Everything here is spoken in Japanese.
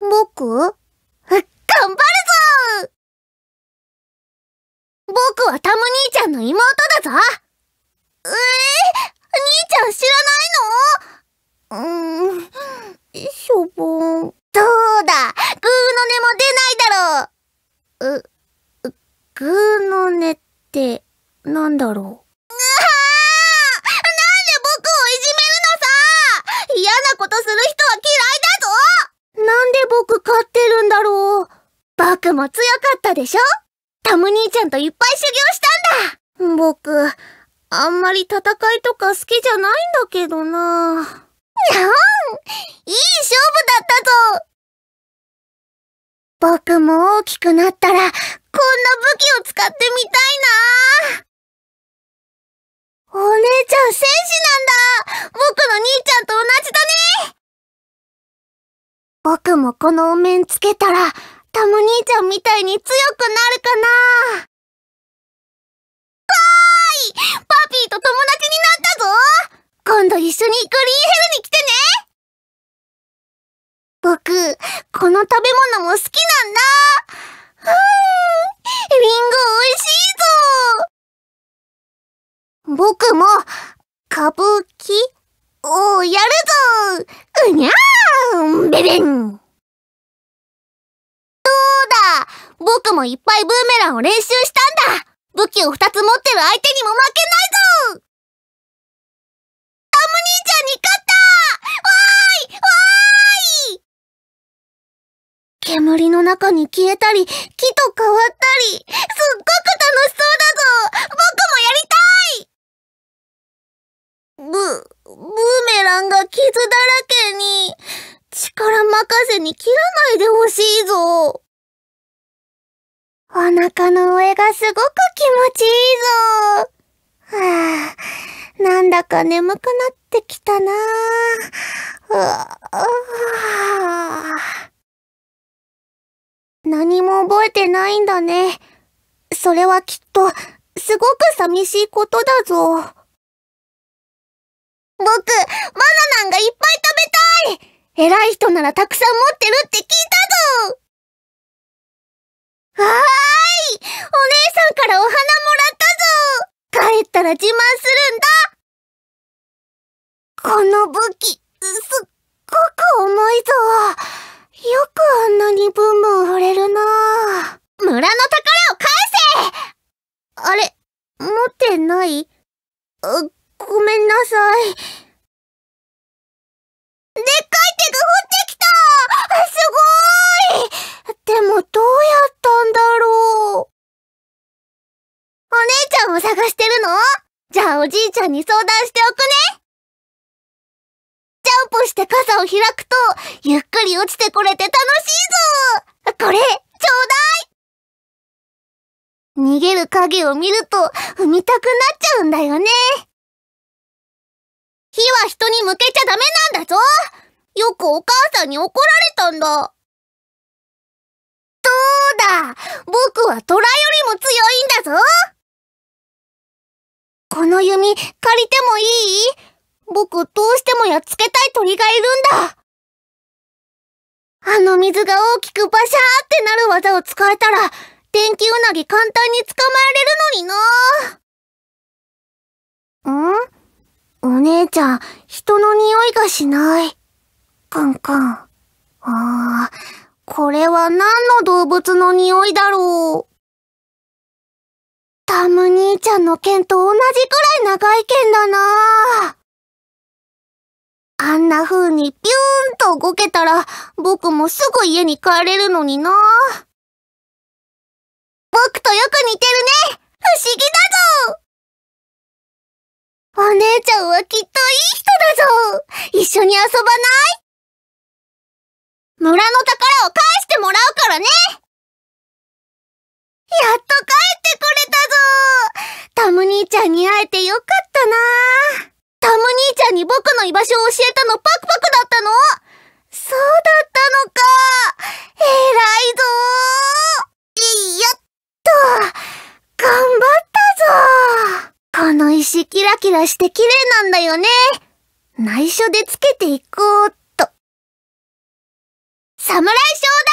僕頑張るぞ僕はタム兄ちゃんの妹だぞえー、兄ちゃん知らないのうーん、しょぼん。どうだグーの音も出ないだろうう、グーの音ってなんだろう嫌なことする僕も強かったでしょタム兄ちゃんといっぱい修行したんだ僕、あんまり戦いとか好きじゃないんだけどなにゃーんいい勝負だったぞ僕も大きくなったら、こんな武器を使ってみたいなお姉ちゃん戦士なんだ僕の兄ちゃんと同じだね僕もこのお面つけたら、たム兄ちゃんみたいに強くなるかなわーいパピーと友達になったぞ今度一緒にグリーンヘルに来てね僕、この食べ物も好きなんだうーん、リンゴ美味しいぞ僕も、歌舞伎をやるぞうにゃーんベベン僕もいっぱいブーメランを練習したんだ武器を2つ持ってる相手にも負けないぞタム兄ちゃんに勝ったわーいわーい煙の中に消えたり、木と変わったり、すっごく楽しそうだぞ僕もやりたいブ、ブーメランが傷だらけに、力任せに切らないでほしいぞ。お腹の上がすごく気持ちいいぞ。はあ、なんだか眠くなってきたなあ。はあ何も覚えてないんだね。それはきっと、すごく寂しいことだぞ。僕、バナナンがいっぱい食べたい偉い人ならたくさん持ってるって聞いたぞから自慢するんだこの武器、すっごく重いぞ。よくあんなにブンブン振れるな村の宝を返せあれ、持ってないあ、ごめんなさい。おじいちゃんに相談しておくねジャンプして傘を開くと、ゆっくり落ちてこれて楽しいぞこれ、ちょうだい逃げる影を見ると、踏みたくなっちゃうんだよね。火は人に向けちゃダメなんだぞよくお母さんに怒られたんだ。どうだ僕は虎よりも強いんだぞこの弓、借りてもいい僕、どうしてもやっつけたい鳥がいるんだあの水が大きくバシャーってなる技を使えたら、電気うなぎ簡単に捕まえれるのになぁ。んお姉ちゃん、人の匂いがしない。カンカン。ああ、これは何の動物の匂いだろう。タム兄ちゃんの剣と同じくらい長い剣だなあんな風にピューンと動けたら、僕もすぐ家に帰れるのにな僕とよく似てるね不思議だぞお姉ちゃんはきっといい人だぞ一緒に遊ばない村の宝を返してもらうからねやっと帰ってれたぞタム兄ちゃんに会えてよかったなタム兄ちゃんに僕の居場所を教えたのパクパクだったのそうだったのか偉いぞーやっと頑張ったぞこの石キラキラして綺麗なんだよね内緒でつけていこうっと。侍少年